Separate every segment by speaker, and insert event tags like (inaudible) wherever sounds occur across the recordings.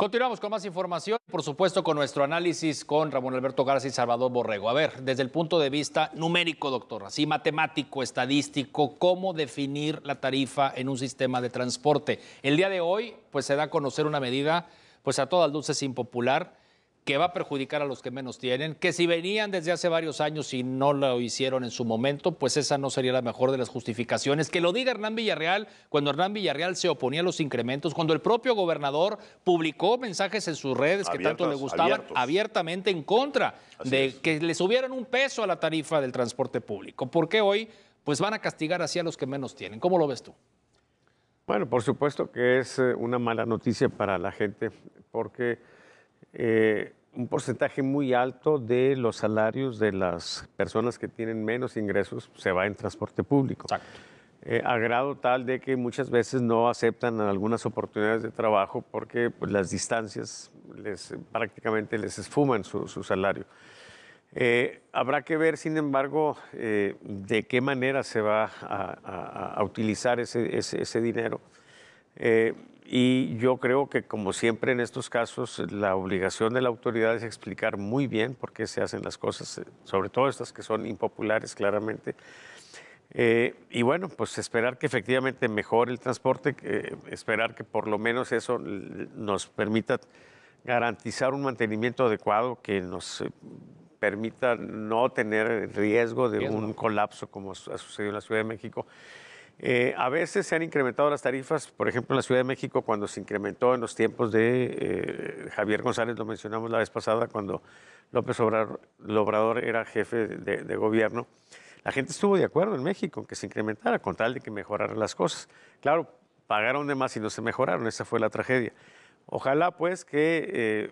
Speaker 1: Continuamos con más información, por supuesto, con nuestro análisis con Ramón Alberto Garza y Salvador Borrego. A ver, desde el punto de vista numérico, doctor, así matemático, estadístico, ¿cómo definir la tarifa en un sistema de transporte? El día de hoy, pues se da a conocer una medida, pues a todas luces impopular, que va a perjudicar a los que menos tienen, que si venían desde hace varios años y no lo hicieron en su momento, pues esa no sería la mejor de las justificaciones. Que lo diga Hernán Villarreal, cuando Hernán Villarreal se oponía a los incrementos, cuando el propio gobernador publicó mensajes en sus redes que tanto le gustaban, abiertamente en contra de que le subieran un peso a la tarifa del transporte público. ¿Por qué hoy pues van a castigar así a los que menos tienen. ¿Cómo lo ves tú?
Speaker 2: Bueno, por supuesto que es eh, una mala noticia para la gente, porque... Eh, un porcentaje muy alto de los salarios de las personas que tienen menos ingresos se va en transporte público. a eh, grado tal de que muchas veces no aceptan algunas oportunidades de trabajo porque pues, las distancias les, eh, prácticamente les esfuman su, salario. Eh, habrá que ver, sin embargo, de qué manera se va a, utilizar ese dinero. Y yo creo que, como siempre en estos casos, la obligación de la autoridad es explicar muy bien por qué se hacen las cosas, sobre todo estas que son impopulares claramente. Eh, y bueno, pues esperar que efectivamente mejore el transporte, eh, esperar que por lo menos eso nos permita garantizar un mantenimiento adecuado, que nos eh, permita no tener riesgo de un colapso como ha sucedido en la Ciudad de México. Eh, a veces se han incrementado las tarifas, por ejemplo, en la Ciudad de México, cuando se incrementó en los tiempos de eh, Javier González, lo mencionamos la vez pasada, cuando López Obrador, era jefe de, gobierno, la gente estuvo de acuerdo en México que se incrementara con tal de que mejoraran las cosas. Claro, pagaron de más y no se mejoraron, esa fue la tragedia. Ojalá pues que eh,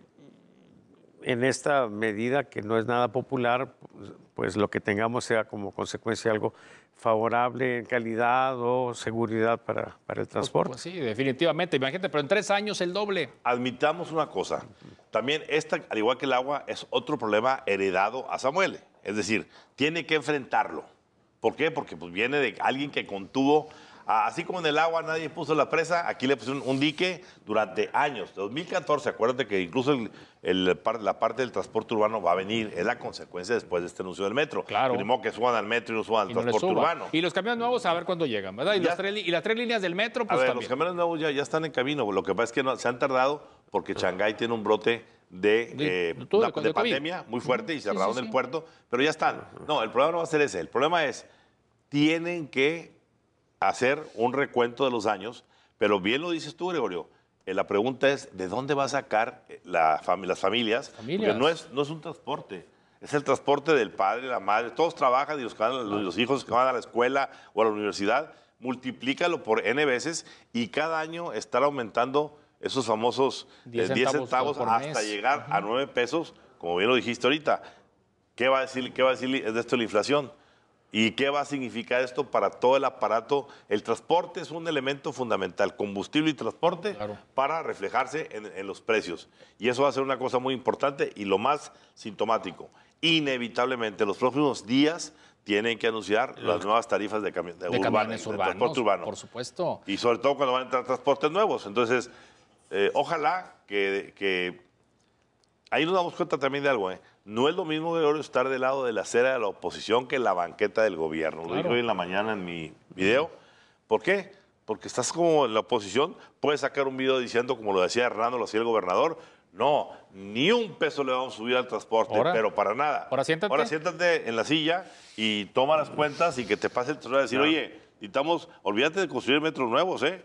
Speaker 2: en esta medida que no es nada popular, pues, pues lo que tengamos sea como consecuencia algo favorable en calidad
Speaker 3: o seguridad para, el pues, transporte. Pues, sí, definitivamente, imagínate, pero en tres años el doble. Admitamos una cosa, también esta, al igual que el agua, es otro problema heredado a Samuel, es decir, tiene que enfrentarlo. ¿Por qué? Porque pues, viene de alguien que contuvo Así como en el agua nadie puso la presa, aquí le pusieron un dique durante años. 2014, acuérdate que incluso la parte del transporte urbano va a venir, es la consecuencia después de este anuncio del metro. Claro. que suban al metro y no suban al transporte urbano. Y los camiones nuevos a ver cuándo llegan, ¿verdad? Y, las, tres,
Speaker 1: líneas del metro, pues a Los
Speaker 3: camiones nuevos ya, están en camino, lo que pasa es que se han tardado porque Shanghái tiene un brote de, eh, pandemia muy fuerte y cerraron el puerto, pero ya están. No, el problema no va a ser ese, el problema es, tienen que hacer un recuento de los años, pero bien lo dices tú, Gregorio. Eh, la pregunta es, ¿de dónde va a sacar eh, las familias? Porque no es, un transporte. Es el transporte del padre, la madre. Todos trabajan y los, hijos que van a la escuela o a la universidad, multiplícalo por N veces y cada año estar aumentando esos famosos 10 eh, centavos, hasta llegar a 9 pesos, como bien lo dijiste ahorita. ¿Qué va a decir, qué va a decir de esto la inflación? ¿Y qué va a significar esto para todo el aparato? El transporte es un elemento fundamental, combustible y transporte, para reflejarse en, los precios. Y eso va a ser una cosa muy importante y lo más sintomático. Inevitablemente, los próximos días tienen que anunciar las nuevas tarifas de, transporte urbano. Por
Speaker 1: supuesto.
Speaker 3: Y sobre todo cuando van a entrar transportes nuevos. Entonces, eh, ojalá que, que... Ahí nos damos cuenta también de algo, ¿eh? No es lo mismo, estar del lado de la acera de la oposición que la banqueta del gobierno. Lo dije hoy en la mañana en mi video. ¿Por qué? Porque estás como en la oposición, puedes sacar un video diciendo, como lo decía Hernando, lo hacía el gobernador, no, ni un peso le vamos a subir al transporte, pero para nada. Ahora siéntate. Ahora siéntate en la silla y toma las cuentas y que te pase el a decir, oye, necesitamos, olvídate de construir metros nuevos, ¿eh?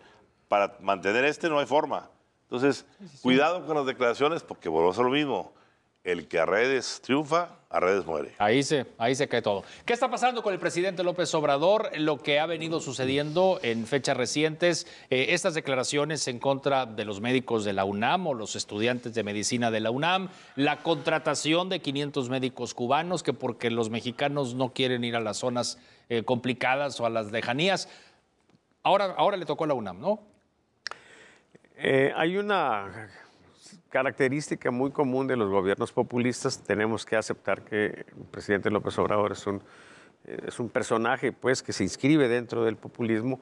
Speaker 3: Para mantener este no hay forma. Entonces, cuidado con las declaraciones porque volvemos a lo mismo el que a redes triunfa, a redes muere. Ahí se, ahí se cae todo.
Speaker 1: ¿Qué está pasando con el presidente López Obrador? Lo que ha venido sucediendo en fechas recientes, eh, estas declaraciones en contra de los médicos de la UNAM o los estudiantes de medicina de la UNAM, la contratación de 500 médicos cubanos, que porque los mexicanos no quieren ir a las zonas eh, complicadas o a las lejanías. Ahora, ahora le tocó a la UNAM, ¿no? Eh, hay una
Speaker 2: característica muy común de los gobiernos populistas. Tenemos que aceptar que el presidente López Obrador es un, es un personaje pues, que se inscribe dentro del populismo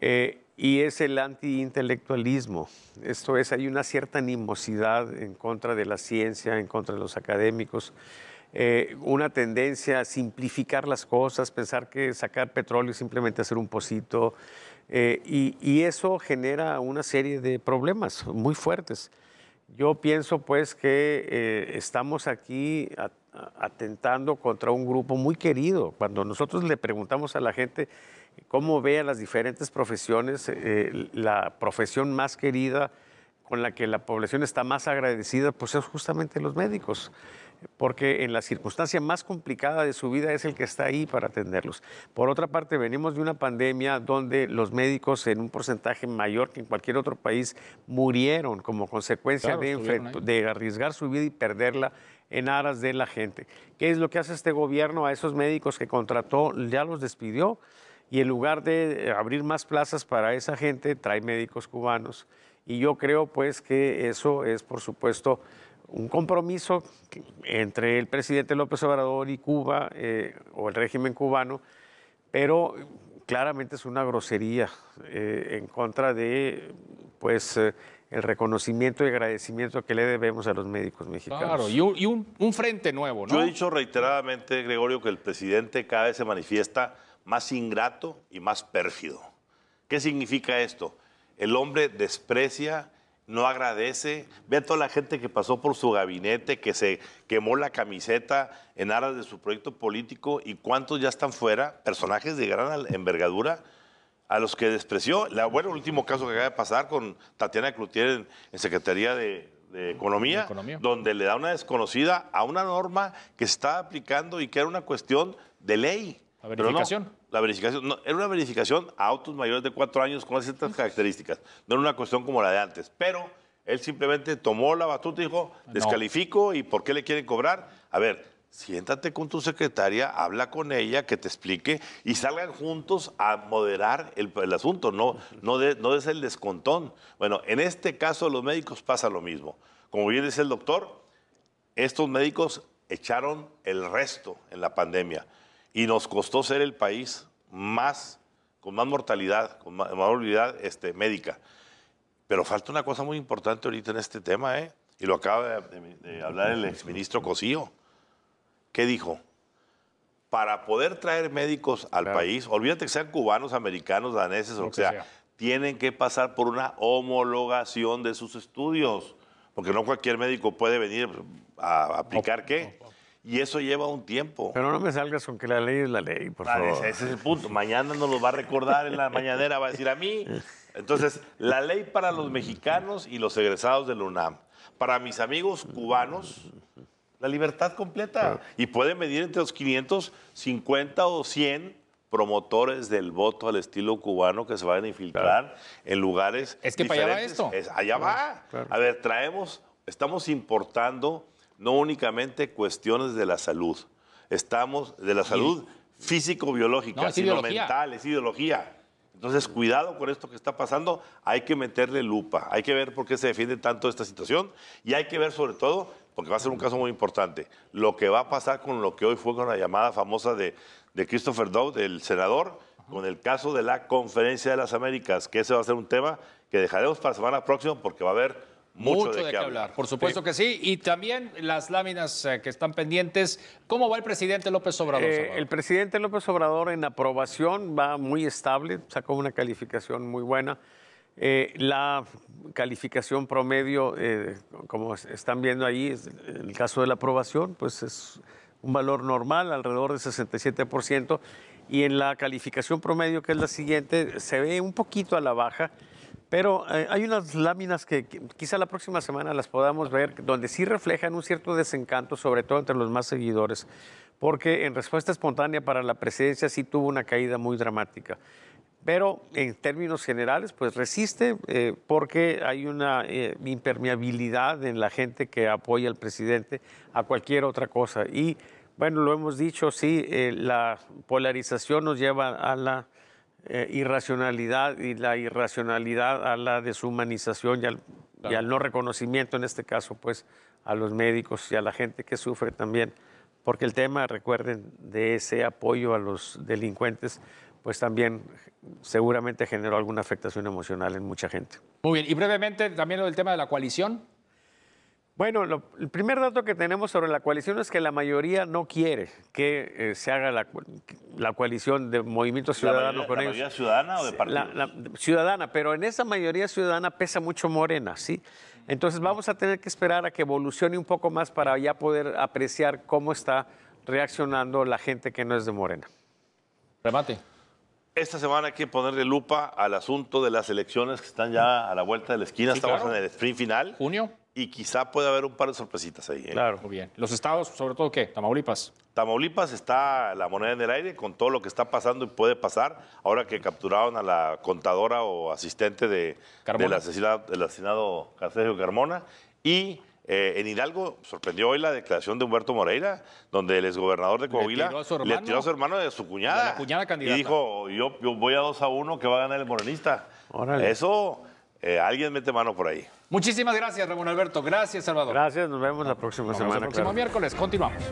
Speaker 2: eh, y es el antiintelectualismo. Esto es, hay una cierta animosidad en contra de la ciencia, en contra de los académicos. Eh, una tendencia a simplificar las cosas, pensar que sacar petróleo es simplemente hacer un pocito, eh, y, eso genera una serie de problemas muy fuertes. Yo pienso pues que eh, estamos aquí atentando contra un grupo muy querido. Cuando nosotros le preguntamos a la gente cómo ve a las diferentes profesiones, eh, la profesión más querida con la que la población está más agradecida, pues es justamente los médicos porque en la circunstancia más complicada de su vida es el que está ahí para atenderlos. Por otra parte, venimos de una pandemia donde los médicos en un porcentaje mayor que en cualquier otro país murieron como consecuencia de, de arriesgar su vida y perderla en aras de la gente. ¿Qué es lo que hace este gobierno a esos médicos que contrató? Ya los despidió y en lugar de eh, abrir más plazas para esa gente, trae médicos cubanos. Y yo creo pues que eso es, por supuesto, un compromiso entre el presidente López Obrador y Cuba eh, o el régimen cubano, pero claramente es una grosería eh, en contra de pues eh, el reconocimiento y agradecimiento que le debemos a los médicos mexicanos. Claro, y,
Speaker 1: un, un, frente nuevo,
Speaker 2: ¿no? Yo he
Speaker 3: dicho reiteradamente, Gregorio, que el presidente cada vez se manifiesta más ingrato y más pérfido. ¿Qué significa esto? El hombre desprecia no agradece. Ve a toda la gente que pasó por su gabinete, que se quemó la camiseta en aras de su proyecto político y cuántos ya están fuera, personajes de gran envergadura, a los que despreció. La, bueno, el último caso que acaba de pasar con Tatiana Cloutier en, Secretaría de, Economía, donde le da una desconocida a una norma que se aplicando y que era una cuestión de ley. La verificación la verificación, no, era una verificación a autos mayores de cuatro años con ciertas características. No era una cuestión como la de antes, pero él simplemente tomó la batuta y dijo, descalifico y ¿por qué le quieren cobrar? A ver, siéntate con tu secretaria, habla con ella, que te explique y salgan juntos a moderar el, asunto, no, no, no des el descontón. Bueno, en este caso los médicos pasa lo mismo. Como bien dice el doctor, estos médicos echaron el resto en la pandemia y nos costó ser el país más, con más mortalidad, con más, mortalidad este, médica. Pero falta una cosa muy importante ahorita en este tema, ¿eh? y lo acaba de, hablar el exministro Cosío. ¿Qué dijo? Para poder traer médicos al país, olvídate que sean cubanos, americanos, daneses o que sea, tienen que pasar por una homologación de sus estudios, porque no cualquier médico puede venir a aplicar qué y eso lleva un tiempo. Pero no
Speaker 2: me salgas con que la ley es la ley, por ah, favor. Ese, es el
Speaker 3: punto. Mañana nos lo va a recordar en la (laughs) mañanera, va a decir a mí. Entonces, la ley para los mexicanos y los egresados del UNAM. Para mis amigos cubanos, la libertad completa. Y pueden medir entre los 550 o 100 promotores del voto al estilo cubano que se van a infiltrar en lugares. Es que para allá va esto. allá va. A ver, traemos, estamos importando no únicamente cuestiones de la salud. Estamos de la salud físico-biológica, sino ideología. es ideología. Entonces, cuidado con esto que está pasando, hay que meterle lupa, hay que ver por qué se defiende tanto esta situación y hay que ver sobre todo, porque va a ser un caso muy importante, lo que va a pasar con lo que hoy fue con la llamada famosa de, Christopher Dowd, del senador, con el caso de la Conferencia de las Américas, que ese va a ser un tema que dejaremos para la semana próxima porque va a haber mucho, de, qué hablar. Por supuesto
Speaker 1: que sí. Y también las láminas eh, que están pendientes. ¿Cómo va el presidente López Obrador? Eh,
Speaker 2: el presidente López Obrador en aprobación va muy estable, sacó una calificación muy buena. Eh, la calificación promedio, como están viendo ahí, en el caso de la aprobación, pues es un valor normal, alrededor de 67%. Y en la calificación promedio, que es la siguiente, se ve un poquito a la baja. Pero eh, hay unas láminas que, quizá la próxima semana las podamos ver, donde sí reflejan un cierto desencanto, sobre todo entre los más seguidores, porque en respuesta espontánea para la presidencia sí tuvo una caída muy dramática. Pero en términos generales, pues resiste eh, porque hay una eh, impermeabilidad en la gente que apoya al presidente a cualquier otra cosa. Y bueno, lo hemos dicho, sí, la polarización nos lleva a la eh, irracionalidad y la irracionalidad a la deshumanización y al, y al, no reconocimiento, en este caso, pues a los médicos y a la gente que sufre también. Porque el tema, recuerden, de ese apoyo a los delincuentes, pues también seguramente generó alguna afectación emocional en mucha gente.
Speaker 1: Muy bien, y brevemente también lo del tema de la coalición.
Speaker 2: Bueno, el primer dato que tenemos sobre la coalición es que la mayoría no quiere que eh, se haga la, coalición de Movimiento Ciudadano con ellos. ¿La ciudadana o de partidos? ciudadana, pero en esa mayoría ciudadana pesa mucho Morena, ¿sí? Entonces vamos a tener que esperar a que evolucione un poco más para ya poder apreciar cómo está reaccionando la gente que no es de Morena. Remate.
Speaker 3: Esta semana hay que ponerle lupa al asunto de las elecciones que están ya a la vuelta de la esquina. Estamos en el sprint final. Junio y quizá puede haber un par de sorpresitas ahí. ¿eh? Claro, muy bien. Los estados, sobre todo, ¿qué? Tamaulipas. Tamaulipas está la moneda en el aire con todo lo que está pasando y puede pasar ahora que capturaron a la contadora o asistente de, del, asesinado, del asesinado Carmona. Y eh, en Hidalgo sorprendió hoy la declaración de Humberto Moreira, donde el exgobernador de Coahuila le tiró a su hermano, de su cuñada. Y dijo, yo, voy a dos a uno, que va a ganar el morenista. Órale. Eso eh, alguien mete mano por ahí. Muchísimas gracias, Ramón Alberto. Gracias, Salvador. Gracias, nos vemos la próxima semana. El próximo
Speaker 1: miércoles, continuamos.